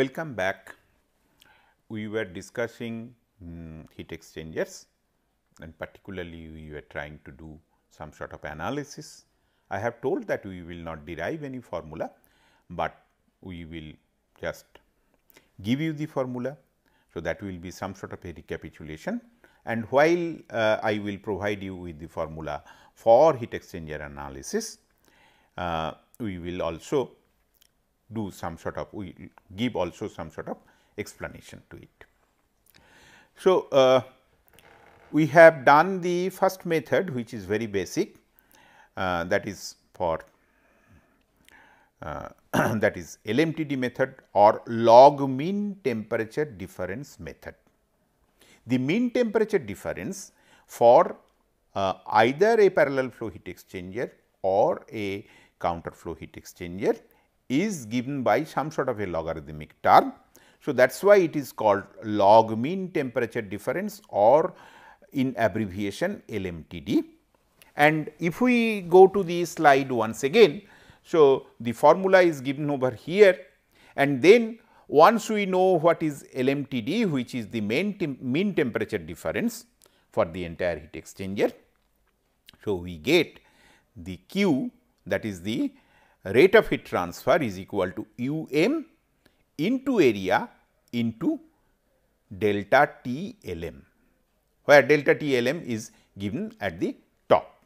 Welcome back. We were discussing um, heat exchangers and particularly we were trying to do some sort of analysis. I have told that we will not derive any formula, but we will just give you the formula. So, that will be some sort of a recapitulation and while uh, I will provide you with the formula for heat exchanger analysis, uh, we will also do some sort of we give also some sort of explanation to it. So, uh, we have done the first method which is very basic uh, that is for uh, that is LMTD method or log mean temperature difference method. The mean temperature difference for uh, either a parallel flow heat exchanger or a counter flow heat exchanger is given by some sort of a logarithmic term. So, that is why it is called log mean temperature difference or in abbreviation LMTD. And if we go to the slide once again, so the formula is given over here and then once we know what is LMTD which is the main tem mean temperature difference for the entire heat exchanger. So, we get the Q that is the rate of heat transfer is equal to u m into area into delta T L m, where delta T L m is given at the top.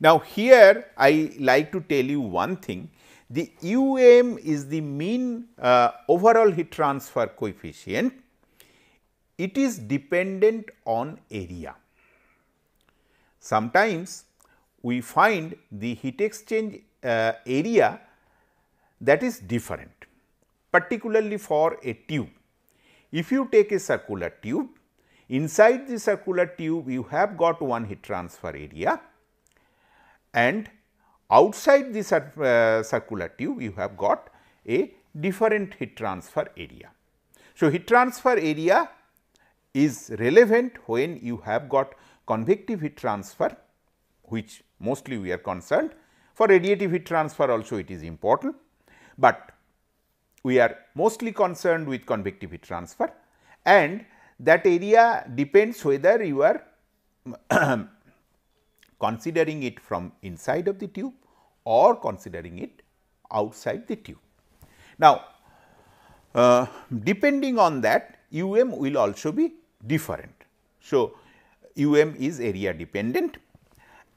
Now, here I like to tell you one thing, the u m is the mean uh, overall heat transfer coefficient, it is dependent on area. Sometimes we find the heat exchange uh, area that is different particularly for a tube. If you take a circular tube, inside the circular tube you have got one heat transfer area and outside the uh, circular tube you have got a different heat transfer area. So, heat transfer area is relevant when you have got convective heat transfer which mostly we are concerned for radiative heat transfer also it is important, but we are mostly concerned with convective heat transfer and that area depends whether you are considering it from inside of the tube or considering it outside the tube. Now, uh, depending on that u m will also be different. So, u m is area dependent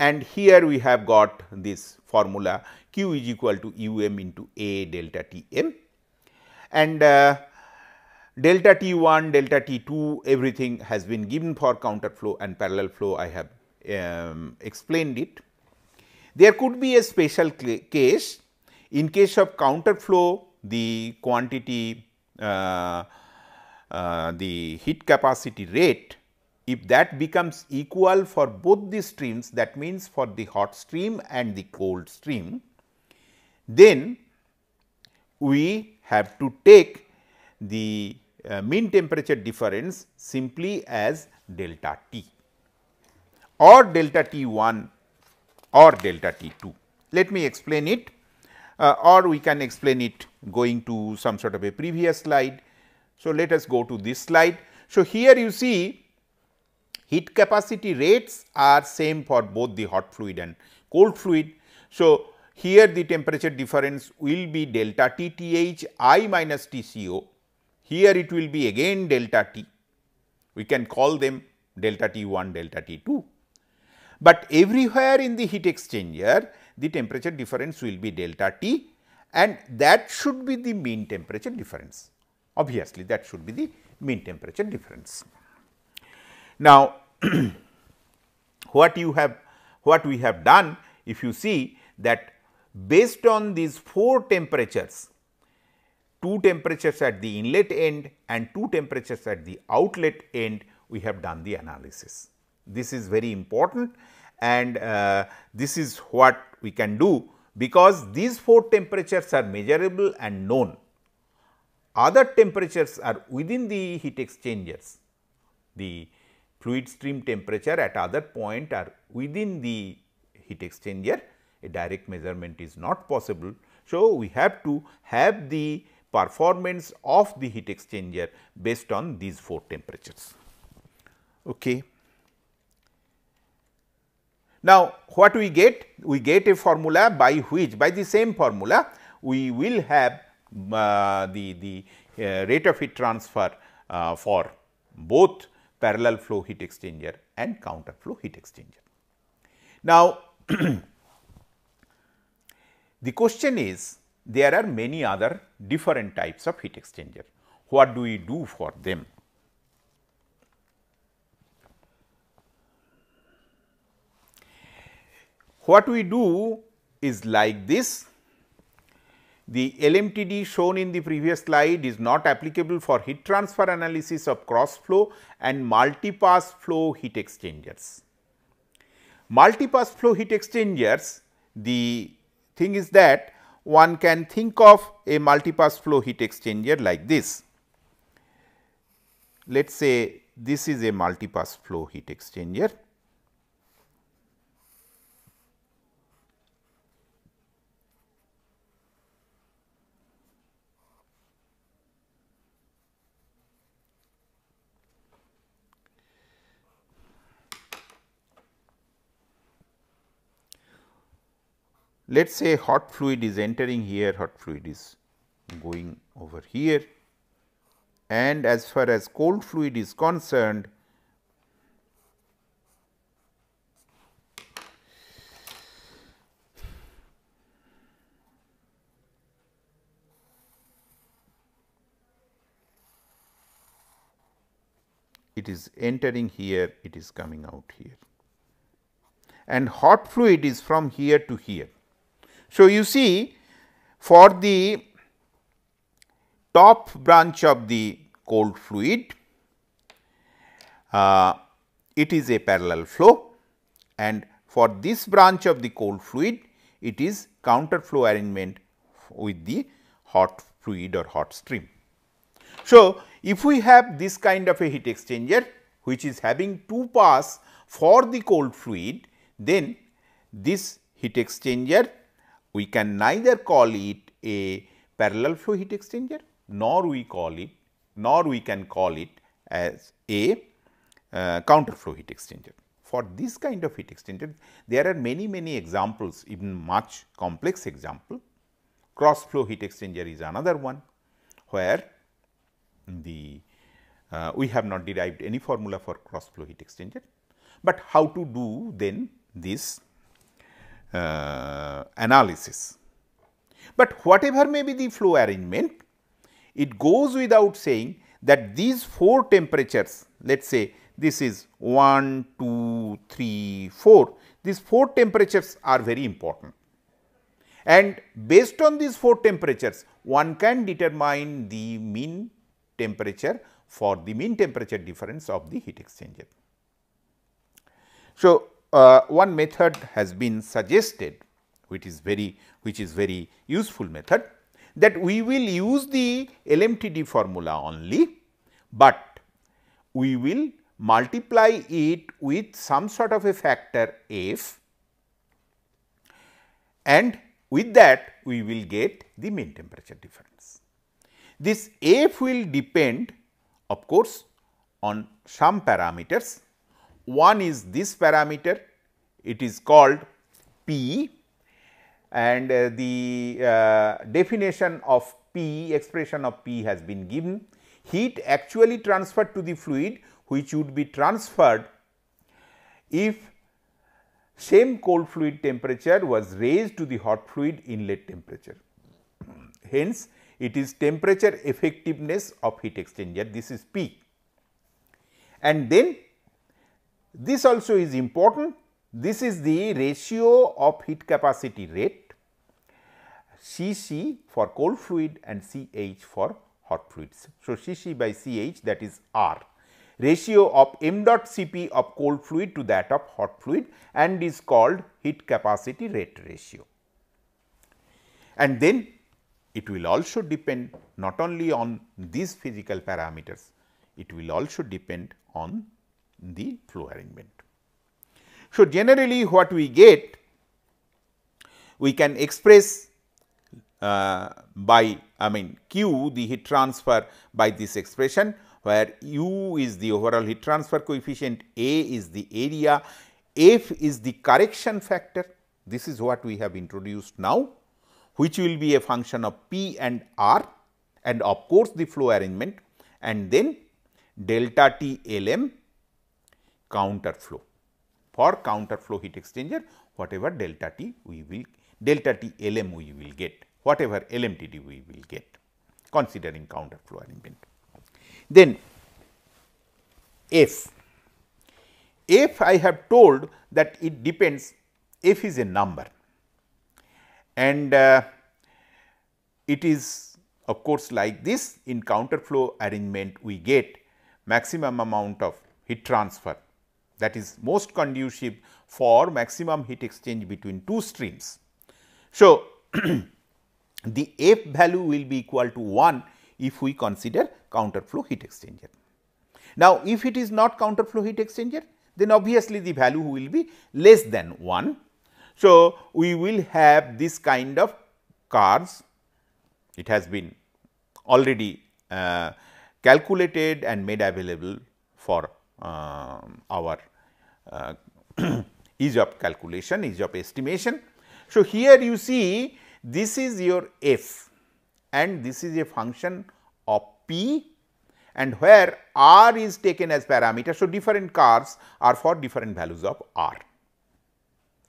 and here we have got this formula q is equal to u m into a delta t m and uh, delta t 1, delta t 2 everything has been given for counter flow and parallel flow I have um, explained it. There could be a special case in case of counter flow the quantity uh, uh, the heat capacity rate if that becomes equal for both the streams that means for the hot stream and the cold stream, then we have to take the uh, mean temperature difference simply as delta T or delta T 1 or delta T 2. Let me explain it uh, or we can explain it going to some sort of a previous slide. So, let us go to this slide. So, here you see heat capacity rates are same for both the hot fluid and cold fluid. So, here the temperature difference will be delta T TH I minus TCO. Here it will be again delta T. We can call them delta T1, delta T2. But everywhere in the heat exchanger, the temperature difference will be delta T and that should be the mean temperature difference. Obviously, that should be the mean temperature difference. Now, what you have what we have done if you see that based on these four temperatures two temperatures at the inlet end and two temperatures at the outlet end we have done the analysis. This is very important and uh, this is what we can do because these four temperatures are measurable and known. Other temperatures are within the heat exchangers, the fluid stream temperature at other point are within the heat exchanger, a direct measurement is not possible. So, we have to have the performance of the heat exchanger based on these four temperatures. Okay. Now, what we get? We get a formula by which by the same formula we will have uh, the, the uh, rate of heat transfer uh, for both parallel flow heat exchanger and counter flow heat exchanger. Now, the question is there are many other different types of heat exchanger. What do we do for them? What we do is like this the LMTD shown in the previous slide is not applicable for heat transfer analysis of cross flow and multipass flow heat exchangers. Multipass flow heat exchangers, the thing is that one can think of a multipass flow heat exchanger like this. Let us say this is a multipass flow heat exchanger Let us say hot fluid is entering here, hot fluid is going over here and as far as cold fluid is concerned, it is entering here, it is coming out here. And hot fluid is from here to here. So, you see for the top branch of the cold fluid, uh, it is a parallel flow and for this branch of the cold fluid, it is counter flow arrangement with the hot fluid or hot stream. So, if we have this kind of a heat exchanger which is having two pass for the cold fluid, then this heat exchanger we can neither call it a parallel flow heat exchanger nor we call it nor we can call it as a uh, counter flow heat exchanger. For this kind of heat exchanger there are many many examples even much complex example cross flow heat exchanger is another one where the uh, we have not derived any formula for cross flow heat exchanger, but how to do then this uh, analysis. But whatever may be the flow arrangement, it goes without saying that these four temperatures, let us say this is 1, 2, 3, 4, these four temperatures are very important. And based on these four temperatures, one can determine the mean temperature for the mean temperature difference of the heat exchanger. So, uh, one method has been suggested which is very which is very useful method that we will use the LMTD formula only, but we will multiply it with some sort of a factor f and with that we will get the mean temperature difference. This f will depend of course on some parameters one is this parameter, it is called P and uh, the uh, definition of P, expression of P has been given. Heat actually transferred to the fluid which would be transferred if same cold fluid temperature was raised to the hot fluid inlet temperature. Hence, it is temperature effectiveness of heat exchanger this is P. And then this also is important. This is the ratio of heat capacity rate Cc for cold fluid and Ch for hot fluids. So, Cc by Ch that is R ratio of m dot Cp of cold fluid to that of hot fluid and is called heat capacity rate ratio. And then it will also depend not only on these physical parameters, it will also depend on the flow arrangement. So, generally what we get we can express uh, by I mean Q the heat transfer by this expression where U is the overall heat transfer coefficient, A is the area, F is the correction factor. This is what we have introduced now which will be a function of P and R and of course, the flow arrangement and then delta T L M counter flow. For counter flow heat exchanger, whatever delta T we will delta T LM we will get, whatever LMTD we will get considering counter flow arrangement. Then F, F I have told that it depends, F is a number and uh, it is of course, like this in counter flow arrangement we get maximum amount of heat transfer that is most conducive for maximum heat exchange between two streams. So, the F value will be equal to 1 if we consider counter flow heat exchanger. Now, if it is not counter flow heat exchanger, then obviously the value will be less than 1. So, we will have this kind of curves, it has been already uh, calculated and made available for uh, our uh, ease of calculation, ease of estimation. So, here you see this is your f and this is a function of p and where r is taken as parameter. So, different cars are for different values of r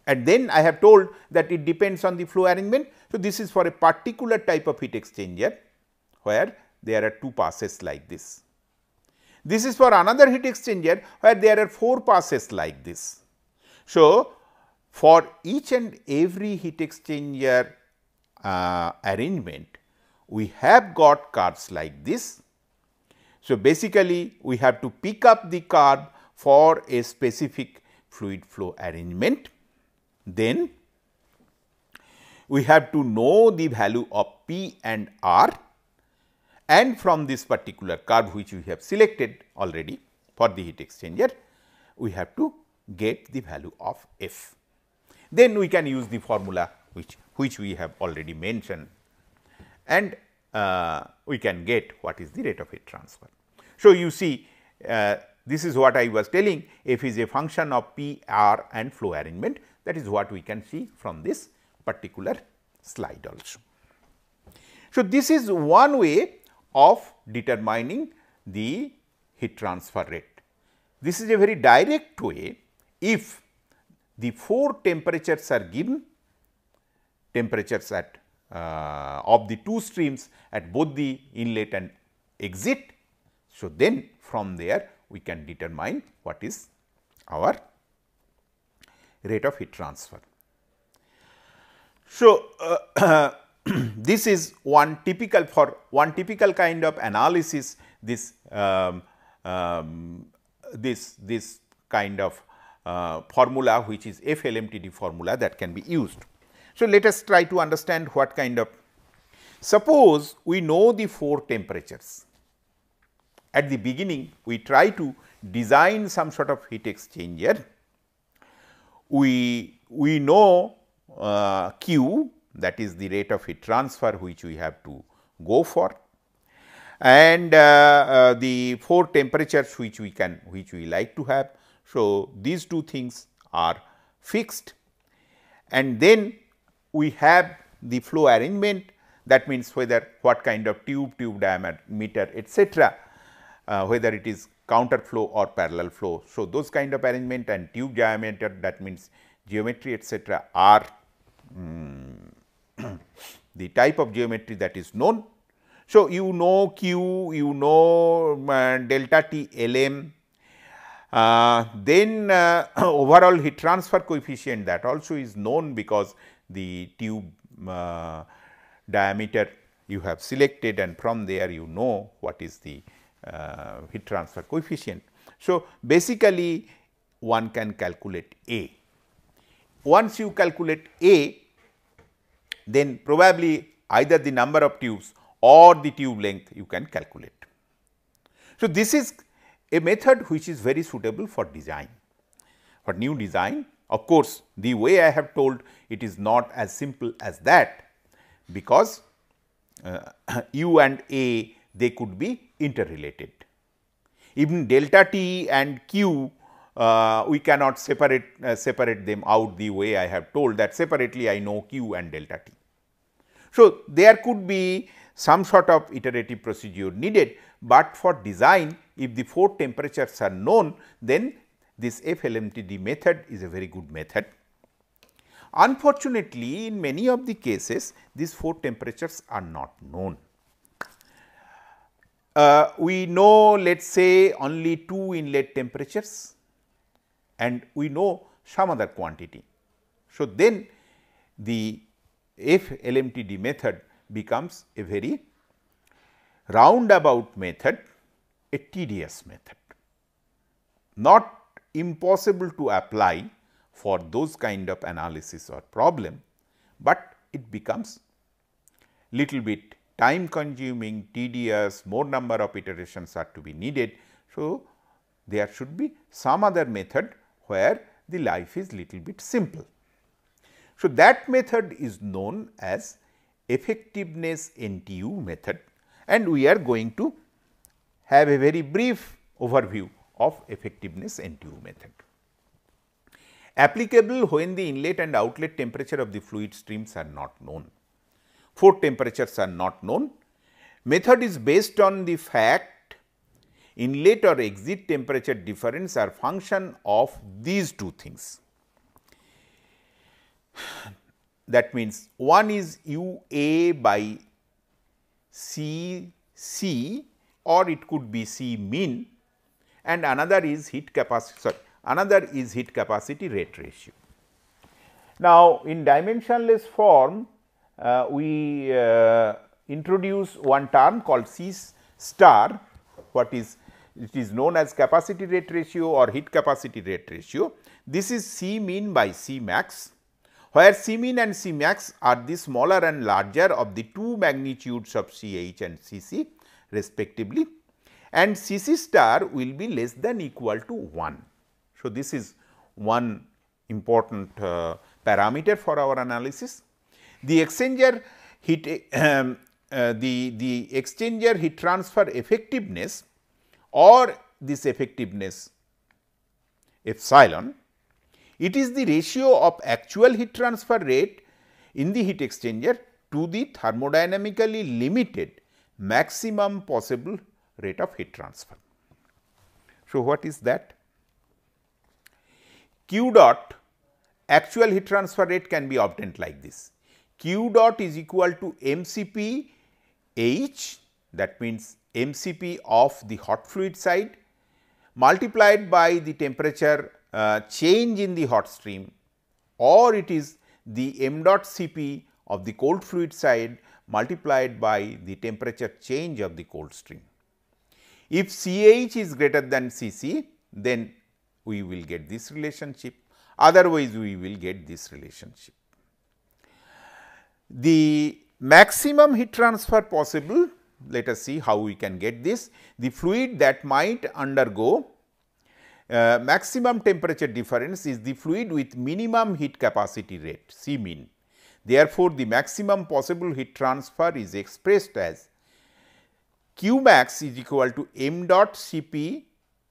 and then I have told that it depends on the flow arrangement. So, this is for a particular type of heat exchanger where there are two passes like this. This is for another heat exchanger where there are 4 passes like this. So, for each and every heat exchanger uh, arrangement, we have got curves like this. So, basically we have to pick up the curve for a specific fluid flow arrangement. Then we have to know the value of P and R and from this particular curve which we have selected already for the heat exchanger, we have to get the value of F. Then we can use the formula which, which we have already mentioned and uh, we can get what is the rate of heat transfer. So, you see uh, this is what I was telling F is a function of P, R and flow arrangement that is what we can see from this particular slide also. So, this is one way of determining the heat transfer rate. This is a very direct way if the four temperatures are given temperatures at uh, of the two streams at both the inlet and exit. So, then from there we can determine what is our rate of heat transfer. So, uh, uh this is one typical for one typical kind of analysis this um, um, this this kind of uh, formula which is FLMTD formula that can be used. So, let us try to understand what kind of suppose we know the four temperatures at the beginning we try to design some sort of heat exchanger we we know uh, q that is the rate of heat transfer which we have to go for and uh, uh, the four temperatures which we can which we like to have. So, these two things are fixed and then we have the flow arrangement that means whether what kind of tube, tube diameter etc., uh, whether it is counter flow or parallel flow. So, those kind of arrangement and tube diameter that means geometry etc., are um, the type of geometry that is known. So, you know Q, you know uh, delta T LM, uh, then uh, overall heat transfer coefficient that also is known because the tube uh, diameter you have selected and from there you know what is the uh, heat transfer coefficient. So, basically one can calculate A. Once you calculate A, then probably either the number of tubes or the tube length you can calculate. So, this is a method which is very suitable for design, for new design. Of course, the way I have told it is not as simple as that because uh, u and a they could be interrelated. Even delta t and q uh, we cannot separate, uh, separate them out the way I have told that separately I know q and delta t. So, there could be some sort of iterative procedure needed, but for design if the four temperatures are known then this FLMTD method is a very good method. Unfortunately, in many of the cases these four temperatures are not known. Uh, we know let us say only two inlet temperatures and we know some other quantity. So, then the FLMTD method becomes a very roundabout method, a tedious method, not impossible to apply for those kind of analysis or problem, but it becomes little bit time consuming, tedious, more number of iterations are to be needed. So, there should be some other method where the life is little bit simple. So, that method is known as effectiveness NTU method and we are going to have a very brief overview of effectiveness NTU method. Applicable when the inlet and outlet temperature of the fluid streams are not known. Four temperatures are not known. Method is based on the fact inlet or exit temperature difference are function of these two things. That means, one is U A by C C or it could be C mean and another is heat capacity sorry another is heat capacity rate ratio. Now, in dimensionless form uh, we uh, introduce one term called C star what is it is known as capacity rate ratio or heat capacity rate ratio. This is C mean by C max, where C mean and C max are the smaller and larger of the two magnitudes of CH and CC respectively and CC star will be less than equal to 1. So, this is one important uh, parameter for our analysis. The exchanger heat um, uh, the, the exchanger heat transfer effectiveness or this effectiveness epsilon. It is the ratio of actual heat transfer rate in the heat exchanger to the thermodynamically limited maximum possible rate of heat transfer. So, what is that? Q dot actual heat transfer rate can be obtained like this. Q dot is equal to MCP H that means MCP of the hot fluid side multiplied by the temperature uh, change in the hot stream or it is the m dot Cp of the cold fluid side multiplied by the temperature change of the cold stream. If Ch is greater than Cc, then we will get this relationship, otherwise we will get this relationship. The maximum heat transfer possible let us see how we can get this. The fluid that might undergo uh, maximum temperature difference is the fluid with minimum heat capacity rate C min. Therefore, the maximum possible heat transfer is expressed as Q max is equal to m dot Cp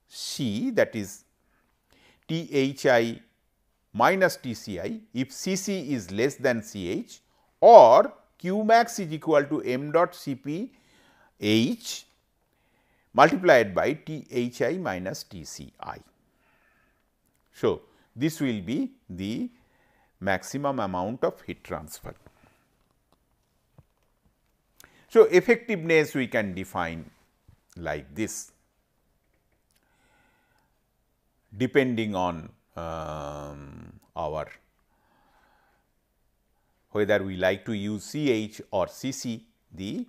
C that is Thi minus Tci if Cc is less than Ch or Q max is equal to m dot Cp H multiplied by T H i minus T C i. So, this will be the maximum amount of heat transfer. So, effectiveness we can define like this depending on um, our whether we like to use C h or C c the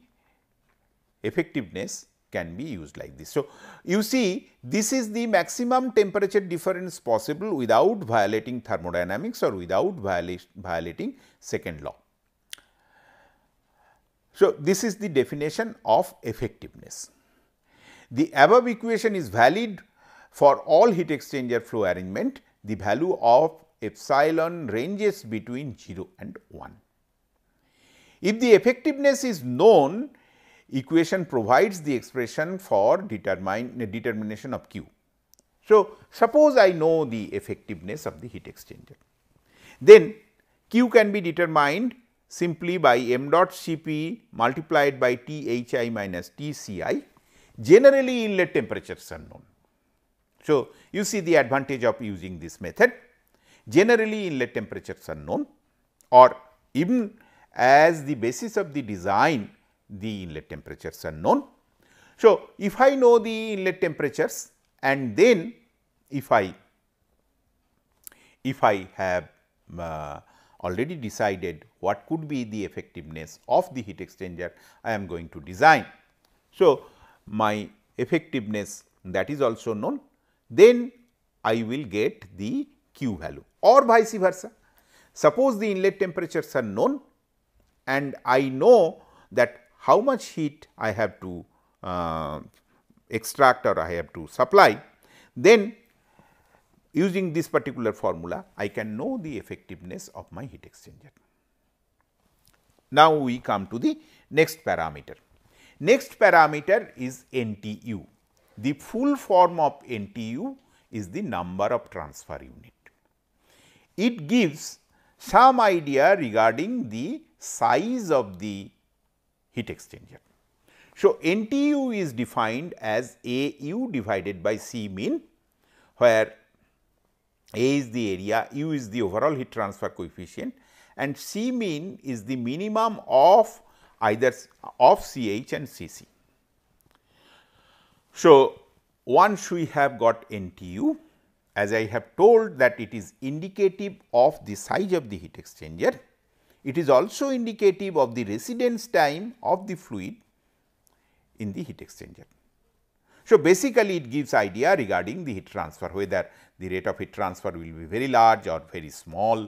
effectiveness can be used like this. So, you see this is the maximum temperature difference possible without violating thermodynamics or without violating second law. So, this is the definition of effectiveness. The above equation is valid for all heat exchanger flow arrangement. The value of epsilon ranges between 0 and 1. If the effectiveness is known, equation provides the expression for determine, determination of Q. So, suppose I know the effectiveness of the heat exchanger. Then Q can be determined simply by m dot Cp multiplied by Thi minus Tci, generally inlet temperatures are known. So, you see the advantage of using this method, generally inlet temperatures are known, or even as the basis of the design the inlet temperatures are known. So, if I know the inlet temperatures and then if I if I have uh, already decided what could be the effectiveness of the heat exchanger I am going to design. So, my effectiveness that is also known then I will get the Q value or vice versa. Suppose the inlet temperatures are known and I know that how much heat I have to uh, extract or I have to supply, then using this particular formula I can know the effectiveness of my heat exchanger. Now, we come to the next parameter. Next parameter is NTU. The full form of NTU is the number of transfer unit. It gives some idea regarding the size of the heat exchanger. So, NTU is defined as AU divided by C mean where A is the area, U is the overall heat transfer coefficient and C mean is the minimum of either of CH and CC. So, once we have got NTU as I have told that it is indicative of the size of the heat exchanger it is also indicative of the residence time of the fluid in the heat exchanger. So, basically it gives idea regarding the heat transfer whether the rate of heat transfer will be very large or very small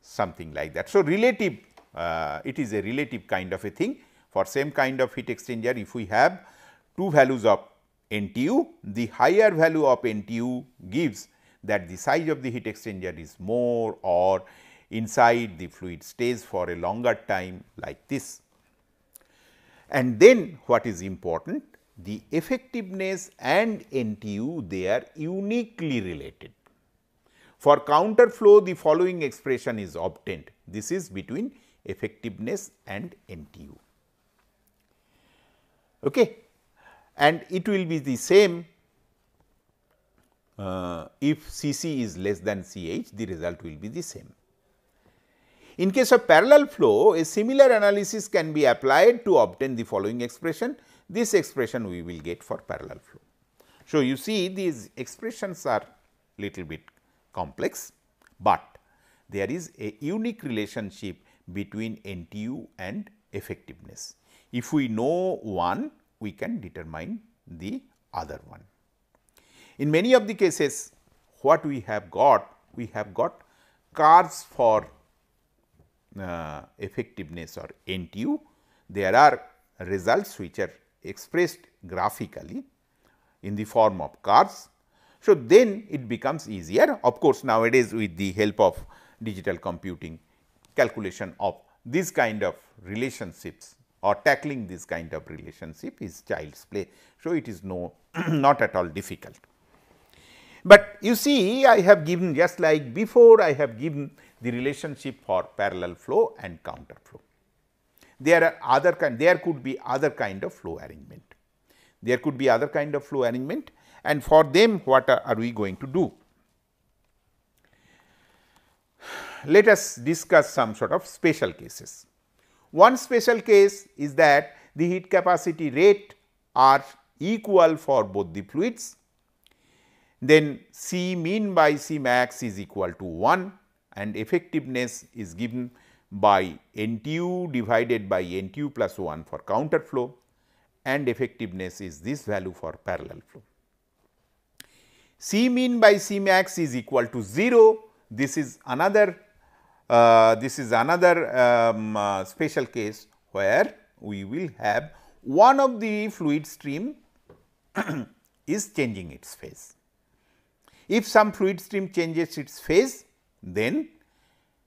something like that. So, relative uh, it is a relative kind of a thing for same kind of heat exchanger if we have two values of NTU the higher value of NTU gives that the size of the heat exchanger is more or inside the fluid stays for a longer time like this. And then what is important? The effectiveness and NTU they are uniquely related. For counter flow the following expression is obtained. This is between effectiveness and NTU. Okay. And it will be the same uh, if C c is less than C h the result will be the same. In case of parallel flow, a similar analysis can be applied to obtain the following expression. This expression we will get for parallel flow. So, you see these expressions are little bit complex, but there is a unique relationship between NTU and effectiveness. If we know one, we can determine the other one. In many of the cases, what we have got, we have got curves for uh, effectiveness or NTU. There are results which are expressed graphically in the form of curves. So, then it becomes easier of course, nowadays with the help of digital computing calculation of this kind of relationships or tackling this kind of relationship is child's play. So, it is no not at all difficult. But you see I have given just like before I have given the relationship for parallel flow and counter flow. There are other kind, there could be other kind of flow arrangement. There could be other kind of flow arrangement and for them what are, are we going to do? Let us discuss some sort of special cases. One special case is that the heat capacity rate are equal for both the fluids, then C mean by C max is equal to 1 and effectiveness is given by NTU divided by NTU plus 1 for counter flow and effectiveness is this value for parallel flow. C mean by C max is equal to 0. This is another uh, this is another um, uh, special case where we will have one of the fluid stream is changing its phase. If some fluid stream changes its phase, then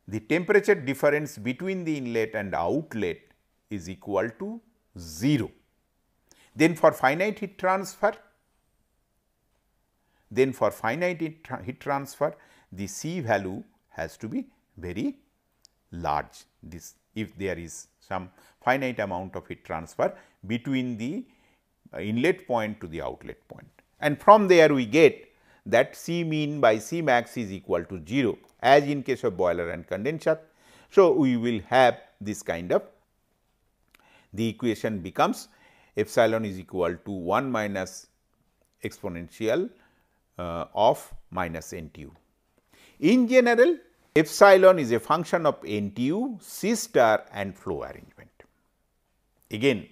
the temperature difference between the inlet and outlet is equal to 0. Then for finite heat transfer, then for finite heat, tra heat transfer the C value has to be very large this if there is some finite amount of heat transfer between the uh, inlet point to the outlet point. And from there we get that C mean by C max is equal to 0 as in case of boiler and condenser. So, we will have this kind of the equation becomes epsilon is equal to 1 minus exponential uh, of minus NTU. In general, epsilon is a function of NTU, C star and flow arrangement. Again,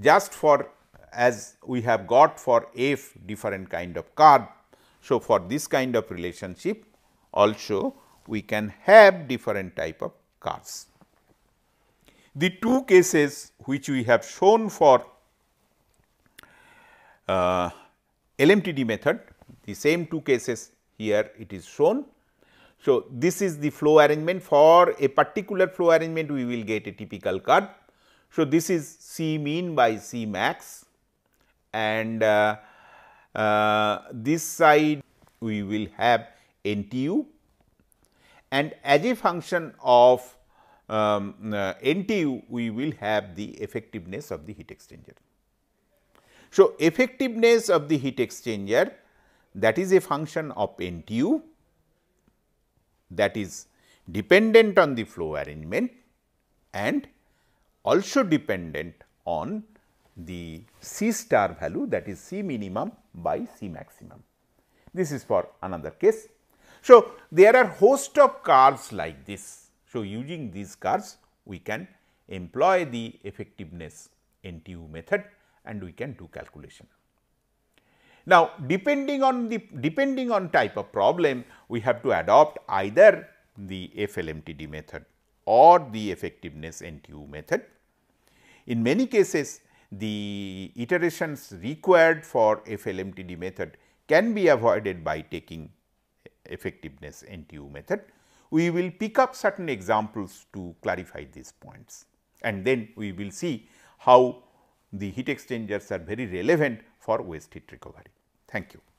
just for as we have got for f different kind of curve. So, for this kind of relationship, also we can have different type of cars. The two cases which we have shown for uh, LMTD method, the same two cases here it is shown. So, this is the flow arrangement for a particular flow arrangement we will get a typical curve. So, this is C mean by C max and uh, uh, this side we will have NTU and as a function of um, uh, NTU we will have the effectiveness of the heat exchanger. So, effectiveness of the heat exchanger that is a function of NTU that is dependent on the flow arrangement and also dependent on the C star value that is C minimum by C maximum. This is for another case. So, there are host of curves like this. So, using these curves we can employ the effectiveness NTU method and we can do calculation. Now, depending on the depending on type of problem we have to adopt either the FLMTD method or the effectiveness NTU method. In many cases the iterations required for FLMTD method can be avoided by taking effectiveness NTU method. We will pick up certain examples to clarify these points and then we will see how the heat exchangers are very relevant for waste heat recovery. Thank you.